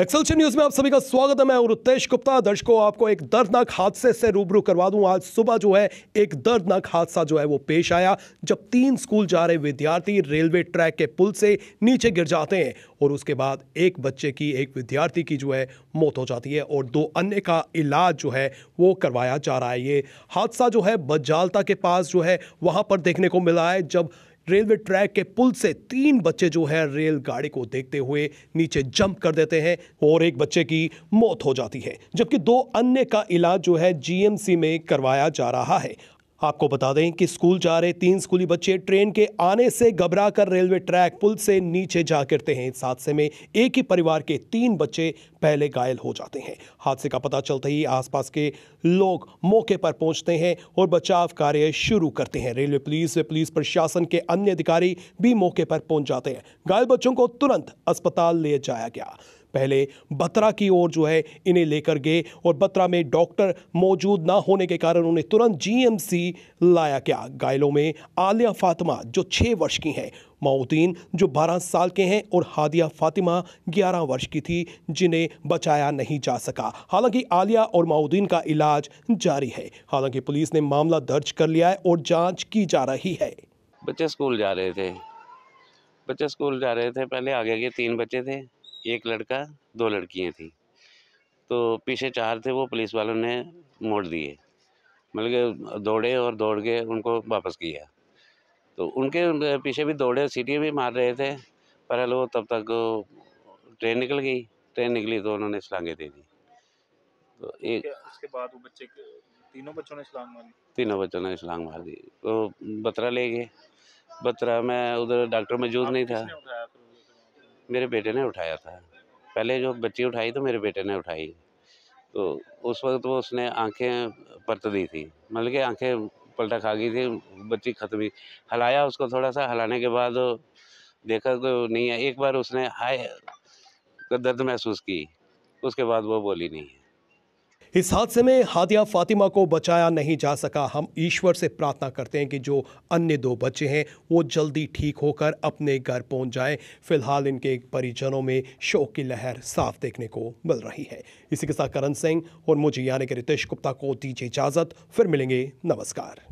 एक्सलशन news में आप सभी का स्वागत है मैं रुतेश गुप्ता दर्शकों आपको एक दर्दनाक हादसे से रूबरू करवा दूं आज सुबह जो है एक दर्दनाक हादसा जो है वो पेश आया जब तीन स्कूल जा रहे विद्यार्थी रेलवे ट्रैक के पुल से नीचे गिर जाते हैं और उसके बाद एक बच्चे की एक विद्यार्थी की जो है मौत हो जाती है और दो अन्य का इलाज जो है वो करवाया जा रहा है ये हादसा जो है बजालता के पास जो है वहाँ पर देखने को मिला है जब रेलवे ट्रैक के पुल से तीन बच्चे जो है रेलगाड़ी को देखते हुए नीचे जंप कर देते हैं और एक बच्चे की मौत हो जाती है जबकि दो अन्य का इलाज जो है जीएमसी में करवाया जा रहा है आपको बता दें कि स्कूल जा रहे तीन स्कूली बच्चे ट्रेन के आने से घबरा कर रेलवे ट्रैक पुल से नीचे जा गिरते हैं इस हादसे में एक ही परिवार के तीन बच्चे पहले घायल हो जाते हैं हादसे का पता चलते ही आसपास के लोग मौके पर पहुंचते हैं और बचाव कार्य शुरू करते हैं रेलवे पुलिस व पुलिस प्रशासन के अन्य अधिकारी भी मौके पर पहुंच जाते हैं घायल बच्चों को तुरंत अस्पताल ले जाया गया पहले बत्रा की ओर जो है इन्हें लेकर गए और बत्रा में डॉक्टर मौजूद ना होने के कारण उन्हें तुरंत जीएमसी लाया गया घायलों में आलिया फातिमा जो छः वर्ष की हैं माउद्दीन जो 12 साल के हैं और हादिया फातिमा 11 वर्ष की थी जिन्हें बचाया नहीं जा सका हालांकि आलिया और माउद्दीन का इलाज जारी है हालांकि पुलिस ने मामला दर्ज कर लिया है और जांच की जा रही है बच्चे स्कूल जा रहे थे बच्चे स्कूल जा रहे थे पहले आगे के तीन बच्चे थे एक लड़का दो लड़कियाँ थी तो पीछे चार थे वो पुलिस वालों ने मोड़ दिए मतलब दौड़े और दौड़ के उनको वापस किया तो उनके पीछे भी दौड़े सीटी भी मार रहे थे पर वो तब तक ट्रेन निकल गई ट्रेन निकली तो उन्होंने छलांगे दे दी तो एक उसके बाद वो बच्चे तीनों बच्चों ने छलांग मारी तीनों बच्चों ने छलांग मार दी तो बतरा ले गए बतरा में उधर डॉक्टर मौजूद नहीं था मेरे बेटे ने उठाया था पहले जो बच्ची उठाई तो मेरे बेटे ने उठाई तो उस वक्त वो उसने आंखें परत दी थी मतलब कि आंखें पलटा खा गई थी बच्ची खत्म ही हलाया उसको थोड़ा सा हलाने के बाद देखा तो नहीं है एक बार उसने हाय दर्द महसूस की उसके बाद वो बोली नहीं है इस हादसे में हादिया फातिमा को बचाया नहीं जा सका हम ईश्वर से प्रार्थना करते हैं कि जो अन्य दो बच्चे हैं वो जल्दी ठीक होकर अपने घर पहुंच जाएं फिलहाल इनके परिजनों में शोक की लहर साफ देखने को मिल रही है इसी के साथ करण सिंह और मुझे यानी कि रितेश गुप्ता को दीजिए इजाज़त फिर मिलेंगे नमस्कार